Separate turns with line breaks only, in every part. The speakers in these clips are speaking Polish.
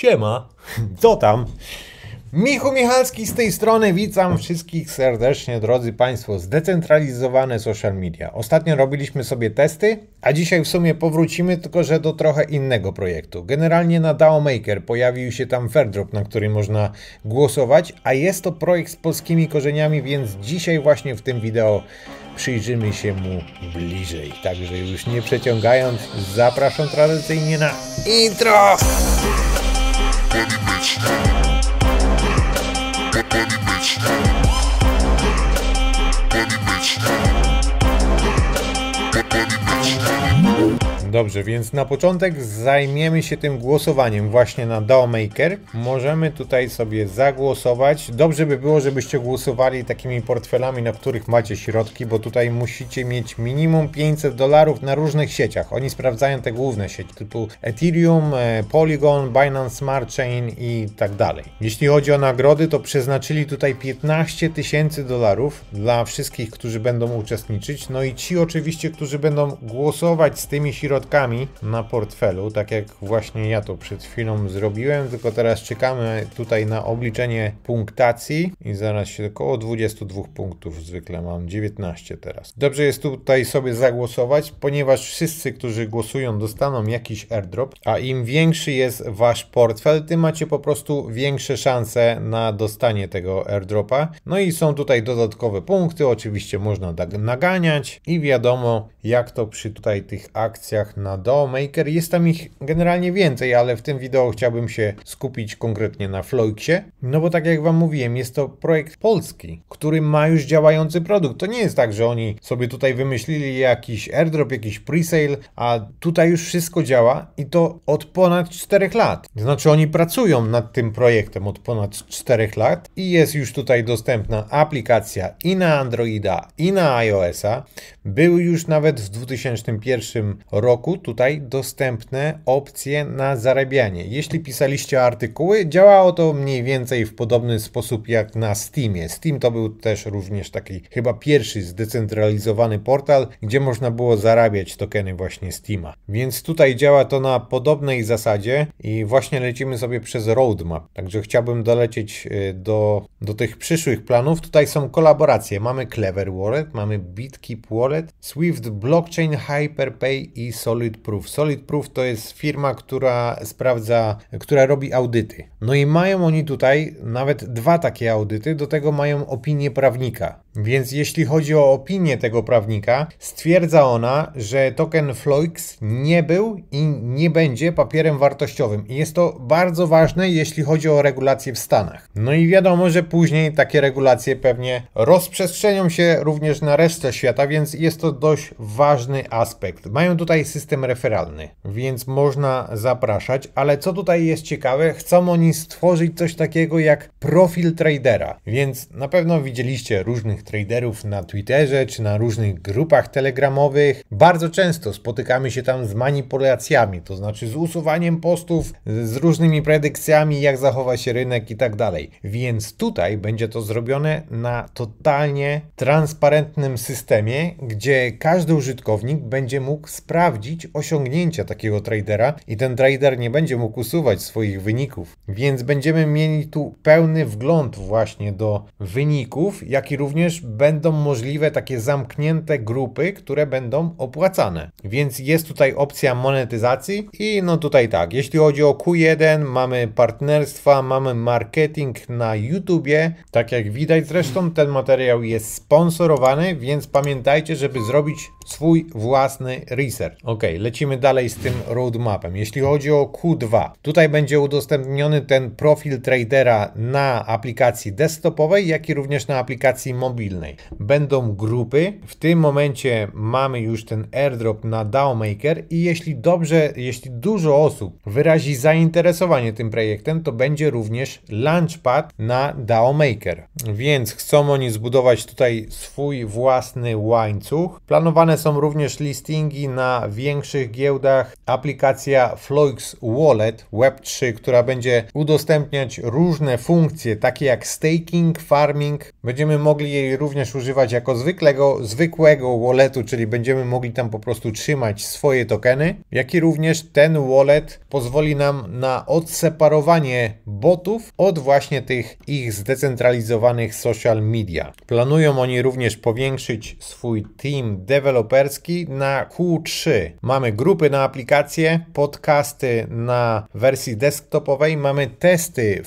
Siema. Co tam? Michu Michalski z tej strony, witam wszystkich serdecznie, drodzy Państwo. Zdecentralizowane social media. Ostatnio robiliśmy sobie testy, a dzisiaj w sumie powrócimy, tylko że do trochę innego projektu. Generalnie na DAO Maker pojawił się tam Fairdrop, na który można głosować, a jest to projekt z polskimi korzeniami, więc dzisiaj właśnie w tym wideo przyjrzymy się mu bliżej. Także już nie przeciągając, zapraszam tradycyjnie na intro! Buddy bitch. Buddy bitch. Buddy Dobrze, więc na początek zajmiemy się tym głosowaniem właśnie na Maker. Możemy tutaj sobie zagłosować. Dobrze by było, żebyście głosowali takimi portfelami, na których macie środki, bo tutaj musicie mieć minimum 500 dolarów na różnych sieciach. Oni sprawdzają te główne sieci typu Ethereum, e, Polygon, Binance Smart Chain i tak dalej. Jeśli chodzi o nagrody, to przeznaczyli tutaj 15 tysięcy dolarów dla wszystkich, którzy będą uczestniczyć. No i ci oczywiście, którzy będą głosować z tymi środkami, środkami na portfelu, tak jak właśnie ja to przed chwilą zrobiłem, tylko teraz czekamy tutaj na obliczenie punktacji i zaraz się około 22 punktów zwykle mam, 19 teraz. Dobrze jest tutaj sobie zagłosować, ponieważ wszyscy, którzy głosują dostaną jakiś airdrop, a im większy jest wasz portfel, tym macie po prostu większe szanse na dostanie tego airdropa. No i są tutaj dodatkowe punkty, oczywiście można tak naganiać i wiadomo jak to przy tutaj tych akcjach atakach na maker Jest tam ich generalnie więcej, ale w tym wideo chciałbym się skupić konkretnie na Floyksie. No bo tak jak wam mówiłem, jest to projekt polski, który ma już działający produkt. To nie jest tak, że oni sobie tutaj wymyślili jakiś airdrop, jakiś presale, a tutaj już wszystko działa i to od ponad 4 lat. Znaczy oni pracują nad tym projektem od ponad 4 lat i jest już tutaj dostępna aplikacja i na Androida, i na iOS-a. Były już nawet w 2001 roku tutaj dostępne opcje na zarabianie. Jeśli pisaliście artykuły, działało to mniej więcej w podobny sposób jak na Steamie. Steam to był też również taki chyba pierwszy zdecentralizowany portal, gdzie można było zarabiać tokeny właśnie Steama. Więc tutaj działa to na podobnej zasadzie i właśnie lecimy sobie przez roadmap. Także chciałbym dolecieć y, do, do tych przyszłych planów. Tutaj są kolaboracje. Mamy Clever Wallet, mamy BitKeep Wallet, Swift Blockchain, Hyperpay i Solid Proof. Solid Proof to jest firma, która sprawdza, która robi audyty. No i mają oni tutaj nawet dwa takie audyty, do tego mają opinię prawnika. Więc jeśli chodzi o opinię tego prawnika, stwierdza ona, że token Floix nie był i nie będzie papierem wartościowym. I jest to bardzo ważne, jeśli chodzi o regulacje w Stanach. No i wiadomo, że później takie regulacje pewnie rozprzestrzenią się również na resztę świata, więc jest jest to dość ważny aspekt. Mają tutaj system referalny, więc można zapraszać, ale co tutaj jest ciekawe, chcą oni stworzyć coś takiego jak profil tradera, więc na pewno widzieliście różnych traderów na Twitterze czy na różnych grupach telegramowych. Bardzo często spotykamy się tam z manipulacjami, to znaczy z usuwaniem postów, z różnymi predykcjami, jak zachowa się rynek i tak dalej. Więc tutaj będzie to zrobione na totalnie transparentnym systemie, gdzie każdy użytkownik będzie mógł sprawdzić osiągnięcia takiego tradera i ten trader nie będzie mógł usuwać swoich wyników. Więc będziemy mieli tu pełny wgląd właśnie do wyników, jak i również będą możliwe takie zamknięte grupy, które będą opłacane. Więc jest tutaj opcja monetyzacji i no tutaj tak, jeśli chodzi o Q1, mamy partnerstwa, mamy marketing na YouTubie. Tak jak widać zresztą ten materiał jest sponsorowany, więc pamiętajcie, żeby zrobić swój własny research. Ok, lecimy dalej z tym roadmapem. Jeśli chodzi o Q2, tutaj będzie udostępniony ten profil tradera na aplikacji desktopowej, jak i również na aplikacji mobilnej. Będą grupy. W tym momencie mamy już ten airdrop na DAOmaker i jeśli dobrze, jeśli dużo osób wyrazi zainteresowanie tym projektem, to będzie również launchpad na DAOmaker. Więc chcą oni zbudować tutaj swój własny łańcuch łańcuch. Planowane są również listingi na większych giełdach. Aplikacja Floix Wallet Web3, która będzie udostępniać różne funkcje, takie jak staking, farming. Będziemy mogli jej również używać jako zwykłego, zwykłego walletu, czyli będziemy mogli tam po prostu trzymać swoje tokeny, jak i również ten wallet pozwoli nam na odseparowanie botów od właśnie tych ich zdecentralizowanych social media. Planują oni również powiększyć swój team deweloperski na Q3. Mamy grupy na aplikacje, podcasty na wersji desktopowej, mamy testy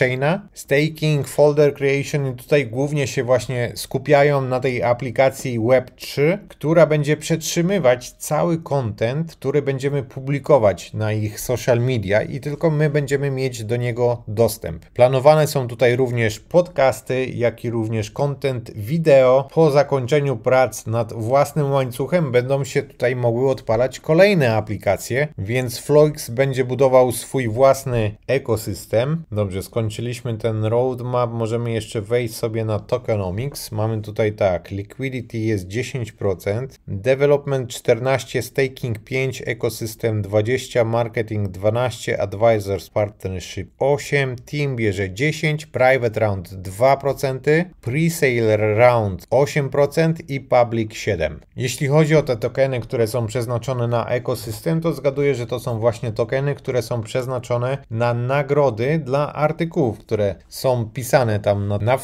chaina, staking, folder creation i tutaj głównie się właśnie skupiają na tej aplikacji Web3, która będzie przetrzymywać cały content, który będziemy publikować na ich social media i tylko my będziemy mieć do niego dostęp. Planowane są tutaj również podcasty, jak i również content wideo po zakończeniu prac prac nad własnym łańcuchem będą się tutaj mogły odpalać kolejne aplikacje, więc Floix będzie budował swój własny ekosystem. Dobrze, skończyliśmy ten roadmap, możemy jeszcze wejść sobie na tokenomics. Mamy tutaj tak, liquidity jest 10%, development 14, staking 5, ekosystem 20, marketing 12, advisors partnership 8, team bierze 10, private round 2%, pre-sale round 8% i public Public 7. Jeśli chodzi o te tokeny, które są przeznaczone na ekosystem, to zgaduję, że to są właśnie tokeny, które są przeznaczone na nagrody dla artykułów, które są pisane tam na, na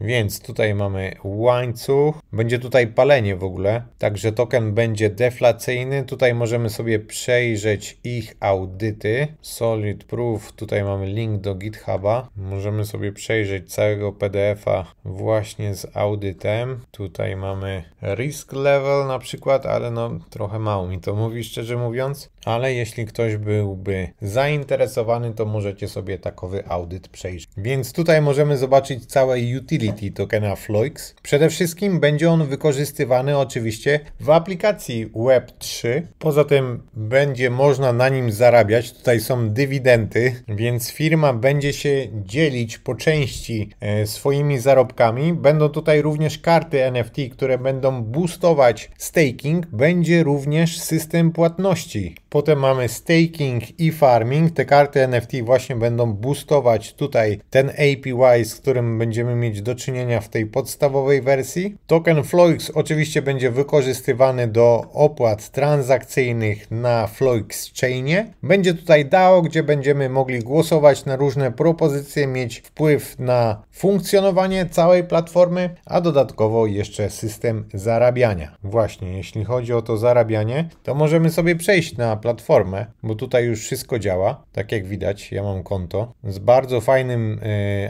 Więc tutaj mamy łańcuch, będzie tutaj palenie w ogóle, także token będzie deflacyjny. Tutaj możemy sobie przejrzeć ich audyty. Solid Proof, tutaj mamy link do GitHuba. Możemy sobie przejrzeć całego PDF-a właśnie z audytem. Tutaj mamy risk level na przykład, ale no trochę mało mi to mówi szczerze mówiąc ale jeśli ktoś byłby zainteresowany, to możecie sobie takowy audyt przejrzeć. Więc tutaj możemy zobaczyć całe utility tokena Floix. Przede wszystkim będzie on wykorzystywany oczywiście w aplikacji Web3. Poza tym będzie można na nim zarabiać. Tutaj są dywidendy, więc firma będzie się dzielić po części e, swoimi zarobkami. Będą tutaj również karty NFT, które będą boostować staking. Będzie również system płatności. Po Potem mamy staking i farming. Te karty NFT właśnie będą boostować tutaj ten APY, z którym będziemy mieć do czynienia w tej podstawowej wersji. Token Floix oczywiście będzie wykorzystywany do opłat transakcyjnych na Floix Chainie. Będzie tutaj DAO, gdzie będziemy mogli głosować na różne propozycje, mieć wpływ na funkcjonowanie całej platformy, a dodatkowo jeszcze system zarabiania. Właśnie, jeśli chodzi o to zarabianie, to możemy sobie przejść na platformę platformę, bo tutaj już wszystko działa. Tak jak widać, ja mam konto z bardzo fajnym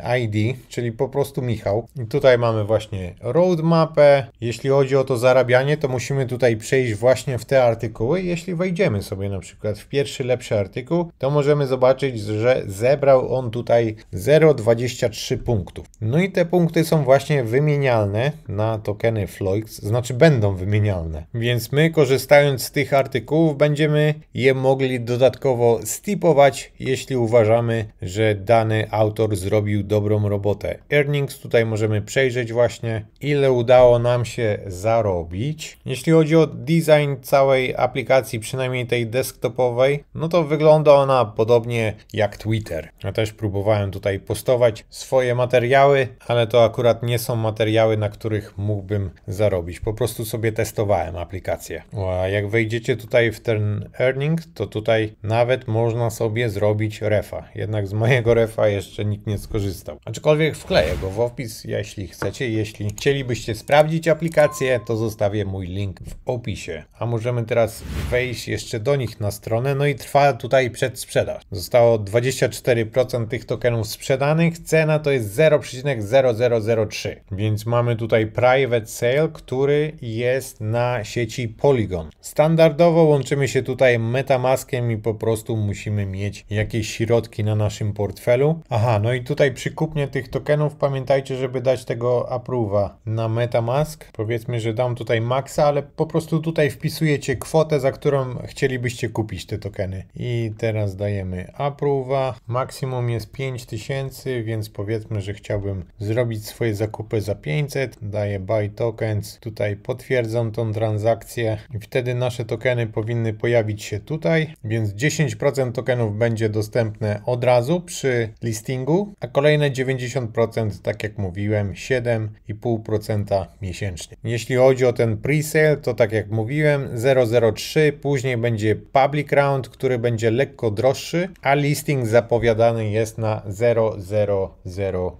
e, ID, czyli po prostu Michał. I tutaj mamy właśnie roadmapę. Jeśli chodzi o to zarabianie, to musimy tutaj przejść właśnie w te artykuły. Jeśli wejdziemy sobie na przykład w pierwszy lepszy artykuł, to możemy zobaczyć, że zebrał on tutaj 0,23 punktów. No i te punkty są właśnie wymienialne na tokeny Floyd, znaczy będą wymienialne. Więc my korzystając z tych artykułów będziemy je mogli dodatkowo stipować, jeśli uważamy, że dany autor zrobił dobrą robotę. Earnings tutaj możemy przejrzeć właśnie, ile udało nam się zarobić. Jeśli chodzi o design całej aplikacji, przynajmniej tej desktopowej, no to wygląda ona podobnie jak Twitter. Ja też próbowałem tutaj postować swoje materiały, ale to akurat nie są materiały, na których mógłbym zarobić. Po prostu sobie testowałem aplikację. A jak wejdziecie tutaj w ten to tutaj nawet można sobie zrobić refa. Jednak z mojego refa jeszcze nikt nie skorzystał. Aczkolwiek wkleję go w opis, jeśli chcecie. Jeśli chcielibyście sprawdzić aplikację, to zostawię mój link w opisie. A możemy teraz wejść jeszcze do nich na stronę. No i trwa tutaj przedsprzedaż. Zostało 24% tych tokenów sprzedanych. Cena to jest 0,0003. Więc mamy tutaj private sale, który jest na sieci Polygon. Standardowo łączymy się tutaj Metamaskiem i po prostu musimy mieć jakieś środki na naszym portfelu. Aha, no i tutaj przy kupnie tych tokenów pamiętajcie, żeby dać tego approva na Metamask. Powiedzmy, że dam tutaj maksa, ale po prostu tutaj wpisujecie kwotę, za którą chcielibyście kupić te tokeny. I teraz dajemy approva. Maksimum jest 5000, więc powiedzmy, że chciałbym zrobić swoje zakupy za 500. Daję buy tokens. Tutaj potwierdzam tą transakcję i wtedy nasze tokeny powinny pojawić się tutaj, więc 10% tokenów będzie dostępne od razu przy listingu, a kolejne 90%, tak jak mówiłem, 7,5% miesięcznie. Jeśli chodzi o ten presale, to tak jak mówiłem, 003, później będzie public round, który będzie lekko droższy, a listing zapowiadany jest na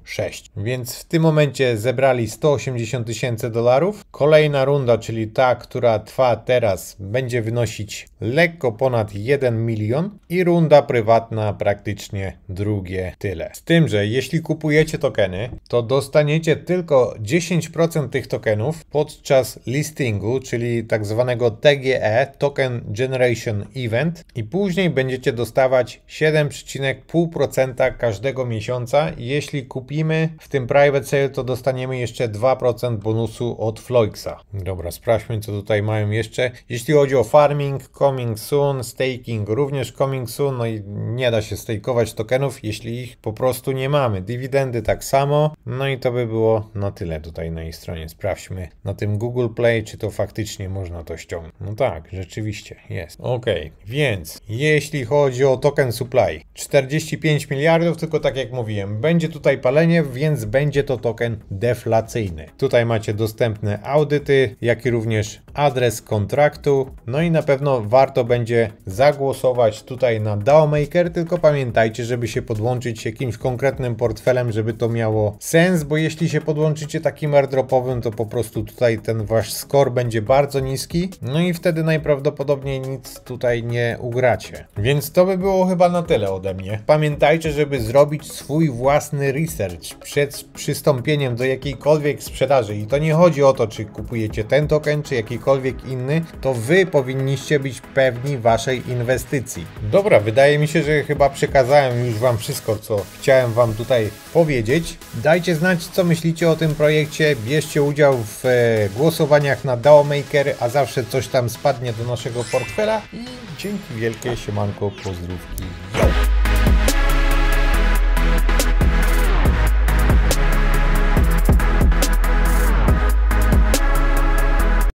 0006. Więc w tym momencie zebrali 180 tysięcy dolarów. Kolejna runda, czyli ta, która trwa teraz, będzie wynosić lekko lekko ponad 1 milion i runda prywatna praktycznie drugie tyle. Z tym, że jeśli kupujecie tokeny, to dostaniecie tylko 10% tych tokenów podczas listingu, czyli tak zwanego TGE, Token Generation Event i później będziecie dostawać 7,5% każdego miesiąca. Jeśli kupimy w tym private sale, to dostaniemy jeszcze 2% bonusu od Floyxa. Dobra, sprawdźmy co tutaj mają jeszcze. Jeśli chodzi o farming, Comings soon, staking również coming soon, no i nie da się stakeować tokenów, jeśli ich po prostu nie mamy. Dywidendy tak samo, no i to by było na tyle tutaj na jej stronie. Sprawdźmy na tym Google Play, czy to faktycznie można to ściągnąć. No tak, rzeczywiście jest. Ok, więc jeśli chodzi o token supply, 45 miliardów, tylko tak jak mówiłem, będzie tutaj palenie, więc będzie to token deflacyjny. Tutaj macie dostępne audyty, jak i również adres kontraktu, no i na pewno warto będzie będzie zagłosować tutaj na Maker, tylko pamiętajcie, żeby się podłączyć jakimś konkretnym portfelem, żeby to miało sens, bo jeśli się podłączycie takim airdropowym, to po prostu tutaj ten wasz score będzie bardzo niski, no i wtedy najprawdopodobniej nic tutaj nie ugracie. Więc to by było chyba na tyle ode mnie. Pamiętajcie, żeby zrobić swój własny research przed przystąpieniem do jakiejkolwiek sprzedaży i to nie chodzi o to, czy kupujecie ten token, czy jakikolwiek inny, to wy powinniście być pewni, waszej inwestycji. Dobra, wydaje mi się, że chyba przekazałem już wam wszystko, co chciałem wam tutaj powiedzieć. Dajcie znać, co myślicie o tym projekcie, bierzcie udział w e, głosowaniach na DAOmaker, a zawsze coś tam spadnie do naszego portfela i dzięki wielkie, siemanko, pozdrówki.